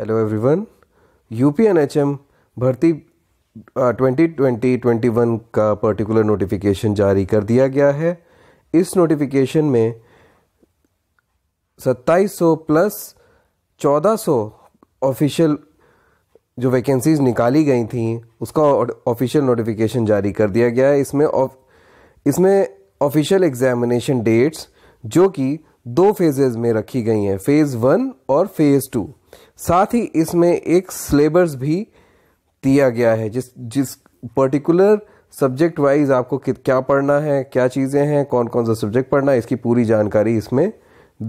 hello everyone UP NHM भर्ती twenty twenty twenty one का particular notification जारी कर दिया गया है इस नोटिफिकेशन में 2700 प्लस 1400 ऑफिशियल जो वैकेंसीज निकाली गई थी उसका ऑफिशियल नोटिफिकेशन जारी कर दिया गया है इसमें इसमें ऑफिशियल एग्जामिनेशन डेट्स जो कि दो फेजेज में रखी गई हैं फेज़ वन और फेज़ टू साथ ही इसमें एक सिलेबस भी दिया गया है जिस जिस पर्टिकुलर सब्जेक्ट वाइज आपको क्या पढ़ना है क्या चीज़ें हैं कौन कौन सा सब्जेक्ट पढ़ना है इसकी पूरी जानकारी इसमें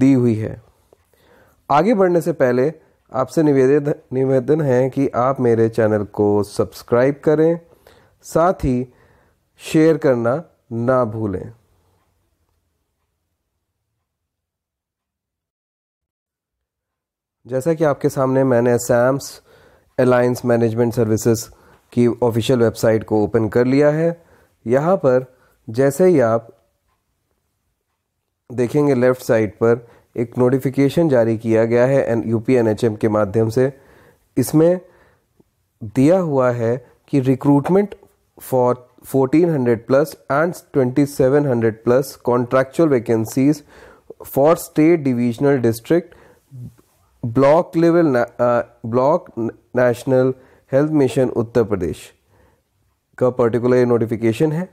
दी हुई है आगे बढ़ने से पहले आपसे निवेदन निवेदन है कि आप मेरे चैनल को सब्सक्राइब करें साथ ही शेयर करना ना भूलें जैसा कि आपके सामने मैंने सैम्स अलायंस मैनेजमेंट सर्विसेज की ऑफिशियल वेबसाइट को ओपन कर लिया है यहाँ पर जैसे ही आप देखेंगे लेफ़्ट साइड पर एक नोटिफिकेशन जारी किया गया है N U P N H M के माध्यम से इसमें दिया हुआ है कि recruitment for 1400 plus and 2700 plus contractual vacancies for state divisional district block level block national health mission Uttar Pradesh का पर्टिकुलर नोटिफिकेशन है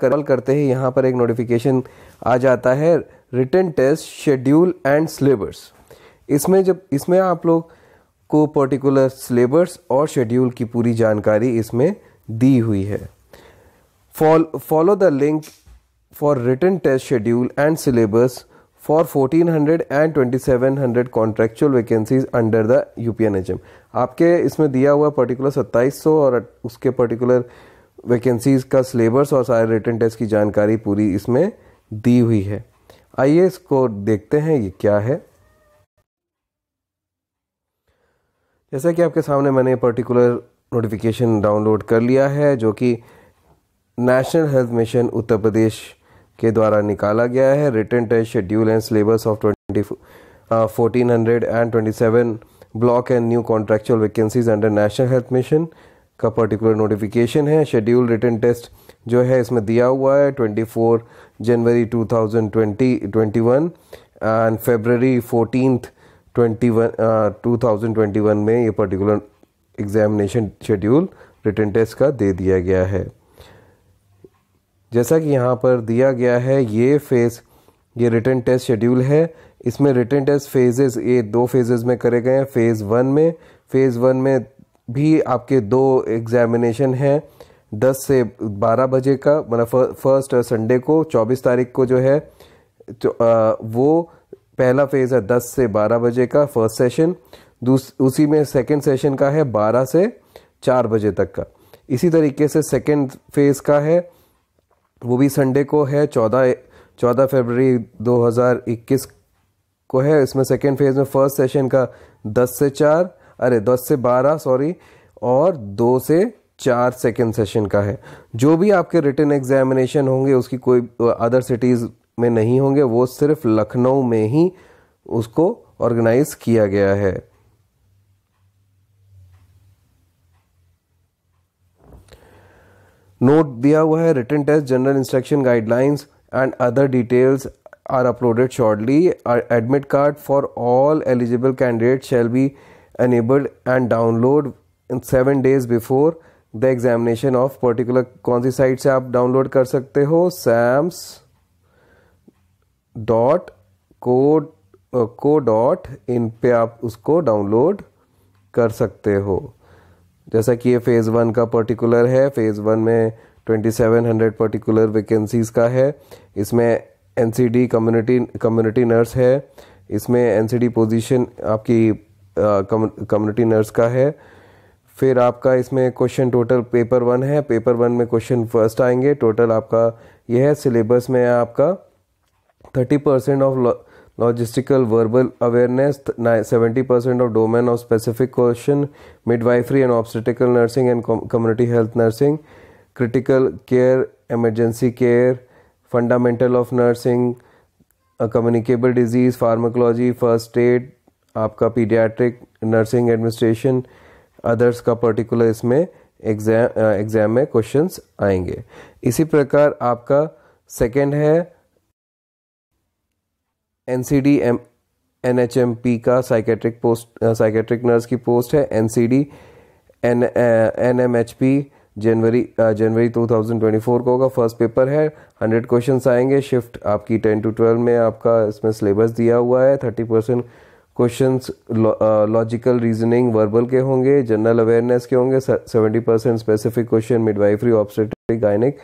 कॉल करते ही यहाँ पर एक नोटिफिकेशन आ जाता है written test schedule and syllabus इसमें जब इसमें आप लोग को पर्टिकुलर सिलेबस और शेड्यूल की पूरी जानकारी इसमें दी हुई है follow the link for written test schedule and syllabus for 1400 and 2700 contractual vacancies under the UPNHM आपके इसमें दिया हुआ पर्टिकुलर 2700 और उसके पर्टिकुलर वैकेंसीज का सिलेबस और सारे रिटर्न टेस्ट की जानकारी पूरी इसमें दी हुई है आइए इसको देखते हैं ये क्या है जैसा कि आपके सामने मैंने पर्टिकुलर नोटिफिकेशन डाउनलोड कर लिया है जो कि national health mission Uttar Pradesh के द्वारा निकाला गया है written test schedule and syllabus of twenty fourteen hundred and twenty seven block and new contractual vacancies under national health mission का पर्टिकुलर नोटिफिकेशन है शेड्यूल रिटर्न टेस्ट जो है इसमें दिया हुआ है 24 January 2020 21 and February two 21 twenty 2021 में ये particular examination schedule written test का दे दिया गया है जैसा कि यहाँ पर दिया गया है ये फेज़ ये रिटर्न टेस्ट शेड्यूल है इसमें रिटर्न टेस्ट फेजेस ये दो फेजेस में करे गए हैं फेज़ वन में फेज़ वन में भी आपके दो एग्जामिनेशन हैं दस से बारह बजे का मतलब फर्स्ट संडे को चौबीस तारीख को जो है तो, आ, वो पहला फेज़ है दस से बारह बजे का फर्स्ट सेशन उसी में सेकेंड सेशन का है बारह से चार बजे तक का इसी तरीके से सेकेंड फेज़ का है वो भी संडे को है चौदह चौदह फरवरी 2021 को है इसमें सेकेंड फेज में फर्स्ट सेशन का दस से चार अरे दस से बारह सॉरी और दो से चार सेकेंड सेशन का है जो भी आपके रिटर्न एग्जामिनेशन होंगे उसकी कोई अदर सिटीज़ में नहीं होंगे वो सिर्फ लखनऊ में ही उसको ऑर्गेनाइज़ किया गया है नोट दिया हुआ है written test general instruction guidelines and other details are uploaded shortly admit card for all eligible candidate shall be enabled and download in seven days before the examination of particular कौन सी site से आप download कर सकते हो Sam's dot को co dot in पे आप उसको डाउनलोड कर सकते हो जैसा कि ये फेज़ वन का पर्टिकुलर है फेज़ वन में 2700 पर्टिकुलर वैकेंसीज़ का है इसमें एनसीडी कम्युनिटी कम्युनिटी नर्स है इसमें एनसीडी पोजीशन आपकी कम्युनिटी नर्स का है फिर आपका इसमें क्वेश्चन टोटल पेपर वन है पेपर वन में क्वेश्चन फर्स्ट आएंगे टोटल आपका यह है सिलेबस में है आपका thirty percent of logistical verbal awareness seventy percent of domain of specific question midwifery and obstacle nursing and community health nursing critical care emergency care fundamental of nursing communicable disease pharmacology first aid आपका paediatric nursing administration others का particular इसमें exam exam में questions आएंगे इसी प्रकार आपका second है N C D M N H M P का साइकेट्रिक पोस्ट साइकेट्रिक नर्स की पोस्ट है N C D N N M H P January uh, January 2024 को होगा फर्स्ट पेपर है हंड्रेड क्वेश्चन आएंगे शिफ्ट आपकी टेन टू ट्वेल्व में आपका इसमें सिलेबस दिया हुआ है thirty percent question logical reasoning verbal के होंगे जनरल अवेयरनेस के होंगे seventy percent specific question midwifery obstetric gynaec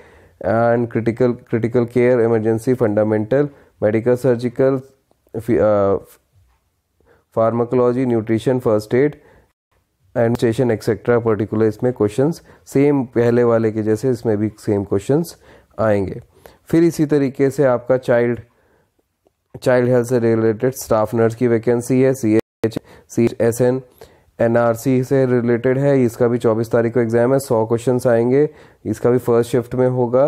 and critical critical care emergency fundamental medical surgical pharmacology nutrition first aid administration etcetera particular इसमें questions same पहले वाले के जैसे इसमें भी सेम क्वेश्चंस आएंगे फिर इसी तरीके से आपका चाइल्ड चाइल्ड हेल्थ से रिलेटेड स्टाफ नर्स की वैकेंसी है C H C S N N R C से रिलेटेड है इसका भी चौबीस तारीख को एग्ज़ाम है सौ क्वेश्चन आएंगे इसका भी फर्स्ट शिफ्ट में होगा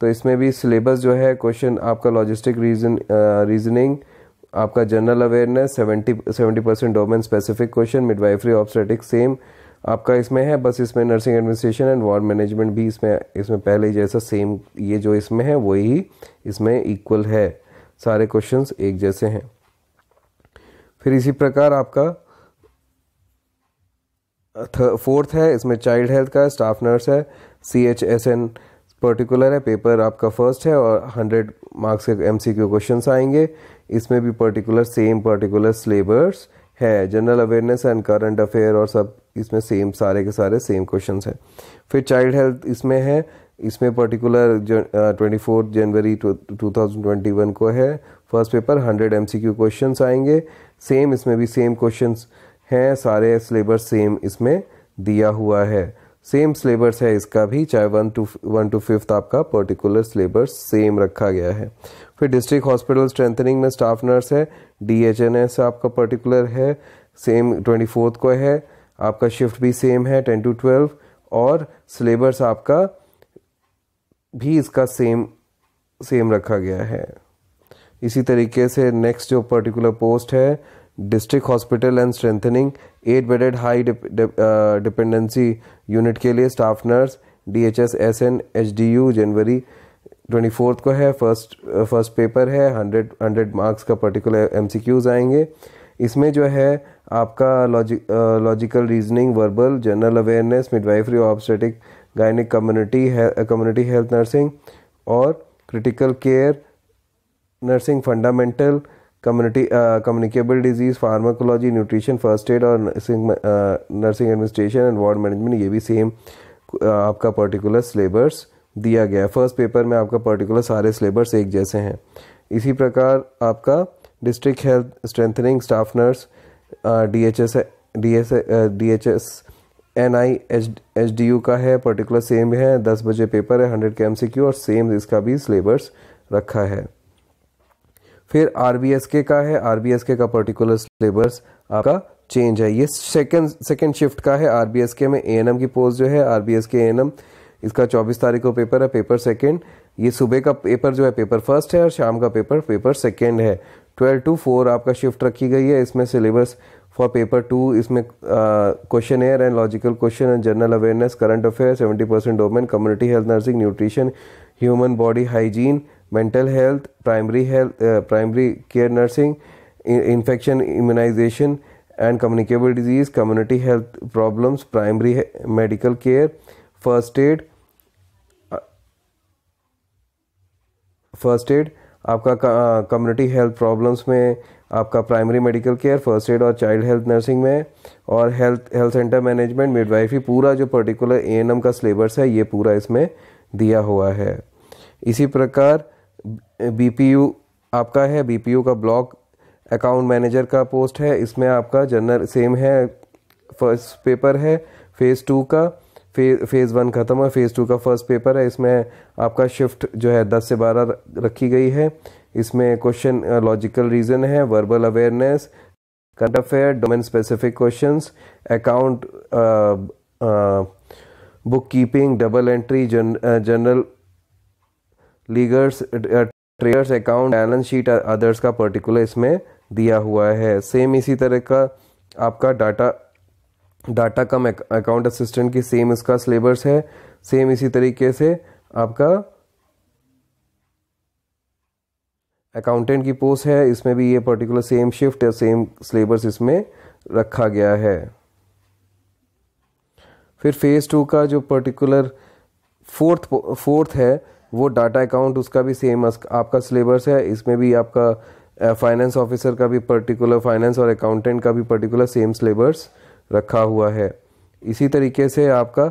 तो इसमें भी सिलेबस जो है क्वेश्चन आपका लॉजिस्टिक रीजन रीजनिंग आपका general awareness seventy seventy percent domain specific question midwifery obstetric same आपका इसमें है बस इसमें nursing administration and ward management भी इसमें इसमें पहले ही जैसा सेम ये जो इसमें है वही इसमें इक्वल है सारे क्वेश्चन एक जैसे हैं फिर इसी प्रकार आपका फोर्थ है इसमें चाइल्ड हेल्थ का स्टाफ नर्स है C H S N particular है पेपर आपका फर्स्ट है और हंड्रेड मार्क्स के एम सी क्वेश्चन आएंगे इसमें भी पर्टिकुलर सेम पर्टिकुलर सिलेबस है general awareness and current affair और सब इसमें सेम सारे के सारे सेम क्वेश्चन हैं फिर चाइल्ड हेल्थ इसमें है इसमें particular twenty fourth January two thousand twenty one को है first paper hundred M C Q question आएंगे सेम इसमें भी सेम क्वेश्चन हैं सारे सिलेबस सेम इसमें दिया हुआ है सेम सिलेबस है इसका भी चाहे one two one two fifth आपका पर्टिकुलर सिलेबस सेम रखा गया है फिर डिस्ट्रिक्ट हॉस्पिटल स्ट्रेंथनिंग में स्टाफ नर्स है डी एच एन एस आपका पर्टिकुलर है सेम ट्वेंटी फोर्थ को है आपका शिफ्ट भी सेम है टेन टू ट्वेल्व और सिलेबस आपका भी इसका सेम सेम रखा गया है इसी तरीके से नेक्स्ट जो पर्टिकुलर पोस्ट है district hospital and strengthening eight bedded high dependency unit के लिए staff nurse D H S S N H D U January twenty fourth को है फर्स्ट फर्स्ट पेपर है हंड्रेड हंड्रेड मार्क्स का particular M C Qs आएंगे इसमें जो है आपका logical reasoning verbal general awareness midwifery obstetric gynaec community community health nursing और critical care nursing fundamental community communicable disease pharmacology nutrition first aid और nursing nursing administration and ward management ये भी same uh, आपका particular syllabus दिया गया है first paper में आपका पर्टिकुलर सारे सिलेबस एक जैसे हैं इसी प्रकार आपका district health strengthening staff nurse D H S D S D H S N I H H D U का है पर्टिकुलर सेम है दस बजे पेपर है हंड्रेड के एम सी क्यू और सेम इसका भी सिलेबस रखा है फिर आर का है आर का पर्टिकुलर सिलेबस आपका चेंज है ये सेकेंड सेकेंड शिफ्ट का है आर में ए की पोस्ट जो है आर के ए इसका 24 तारीख को पेपर है पेपर सेकेंड ये सुबह का पेपर जो है पेपर फर्स्ट है और शाम का पेपर पेपर सेकेंड है ट्वेल्व टू फोर आपका शिफ्ट रखी गई है इसमें सिलेबस फॉर पेपर टू इसमें question air and logical question and general awareness current affair seventy percent domain community health nursing nutrition human body hygiene mental health primary health primary care nursing infection immunisation and communicable disease community health problems primary medical care first aid first aid आपका community health problems में आपका primary medical care first aid और child health nursing में और health health centre management midwifery पूरा जो particular ए का syllabus है ये पूरा इसमें दिया हुआ है इसी प्रकार बी आपका है बी का ब्लॉक अकाउंट मैनेजर का पोस्ट है इसमें आपका जनरल सेम है फर्स्ट पेपर है फेज़ टू का फेज फेज़ वन ख़त्म है फेज़ टू का फर्स्ट पेपर है इसमें आपका शिफ्ट जो है दस से बारह रखी गई है इसमें क्वेश्चन लॉजिकल रीज़न है verbal awareness current affair domain specific questions account book keeping double entry general ledgers traders account balance sheet others का पर्टिकुलर इसमें दिया हुआ है सेम इसी तरह का आपका data data cum account assistant की सेम इसका सिलेबस है सेम इसी तरीके से आपका अकाउंटेंट की पोस्ट है इसमें भी ये पर्टिकुलर सेम शिफ्ट या सेम सिलेबस इसमें रखा गया है फिर फेज़ टू का जो पर्टिकुलर फोर्थ फोर्थ है वो डाटा अकाउंट उसका भी सेम आपका सिलेबस है इसमें भी आपका फाइनेंस ऑफिसर का भी पर्टिकुलर फाइनेंस और अकाउंटेंट का भी पर्टिकुलर सेम सिलेबस रखा हुआ है इसी तरीके से आपका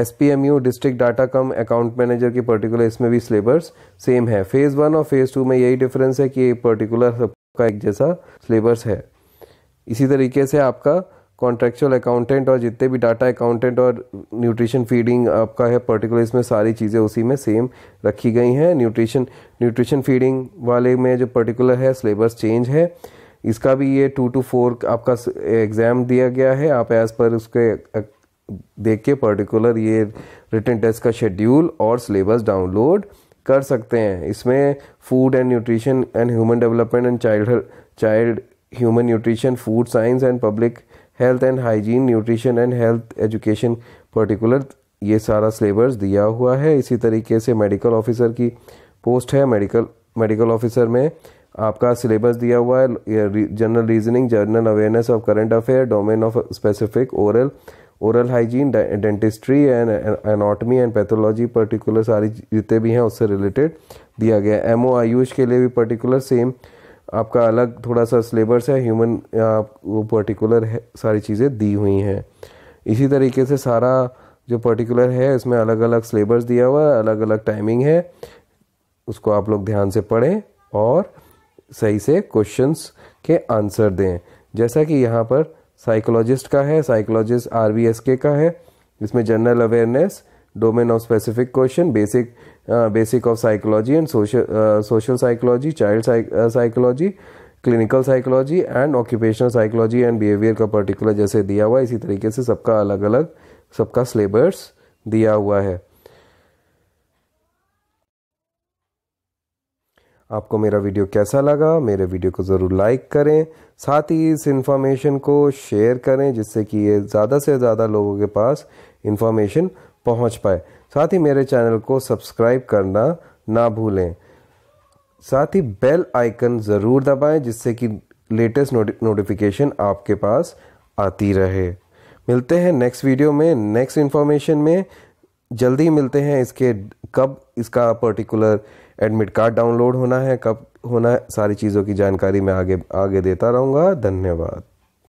S P M U district data cum account manager की पर्टिकुलर इसमें भी सिलेबस सेम है फेज़ वन और फेज़ टू में यही डिफरेंस है कि पर्टिकुलर सबका एक जैसा सिलेबस है इसी तरीके से आपका कॉन्ट्रेक्चुअल अकाउंटेंट और जितने भी डाटा अकाउंटेंट और न्यूट्रिशन फीडिंग आपका है पर्टिकुलर इसमें सारी चीज़ें उसी में सेम रखी गई हैं न्यूट्रिशन न्यूट्रिशन फीडिंग वाले में जो पर्टिकुलर है सिलेबस चेंज है इसका भी ये टू टू फोर आपका एग्ज़ाम दिया गया है आप एज़ पर उसके देख के पर्टिकुलर ये रिटर्न टेस्ट का शेड्यूल और सिलेबस डाउनलोड कर सकते हैं इसमें food and nutrition and human development and child child human nutrition food science and public health and hygiene nutrition and health education particular ये सारा सिलेबस दिया हुआ है इसी तरीके से मेडिकल ऑफिसर की पोस्ट है मेडिकल मेडिकल ऑफिसर में आपका सिलेबस दिया हुआ है general reasoning general awareness of current affair domain of specific oral oral hygiene dentistry and anatomy and pathology particular सारी जितने भी हैं उससे रिलेटेड दिया गया एम ओ आयुष के लिए भी पर्टिकुलर सेम आपका अलग थोड़ा सा सिलेबस है ह्यूमन वो पर्टिकुलर है सारी चीज़ें दी हुई हैं इसी तरीके से सारा जो पर्टिकुलर है इसमें अलग अलग सिलेबस दिया हुआ है अलग अलग टाइमिंग है उसको आप लोग ध्यान से पढ़ें और सही से क्वेश्चंस के आंसर दें जैसा कि यहाँ पर साइकोलॉजिस्ट का है साइकोलॉजिस्ट आर का है इसमें general awareness domain of specific question basic basic of psychology and social social psychology child psychology clinical psychology and occupational psychology and behaviour का पर्टिकुलर जैसे दिया हुआ है इसी तरीके से सबका अलग अलग सबका सिलेबस दिया हुआ है आपको मेरा वीडियो कैसा लगा मेरे वीडियो को ज़रूर लाइक करें साथ ही इस इन्फॉर्मेशन को शेयर करें जिससे कि ये ज़्यादा से ज़्यादा लोगों के पास इन्फॉर्मेशन पहुंच पाए साथ ही मेरे चैनल को सब्सक्राइब करना ना भूलें साथ ही बेल आइकन ज़रूर दबाएं जिससे कि लेटेस्ट नोटिफिकेशन आपके पास आती रहे मिलते हैं नेक्स्ट वीडियो में नेक्स्ट इन्फॉर्मेशन में जल्दी मिलते हैं इसके कब इसका पर्टिकुलर एडमिट कार्ड डाउनलोड होना है कब होना है सारी चीज़ों की जानकारी मैं आगे आगे देता रहूँगा धन्यवाद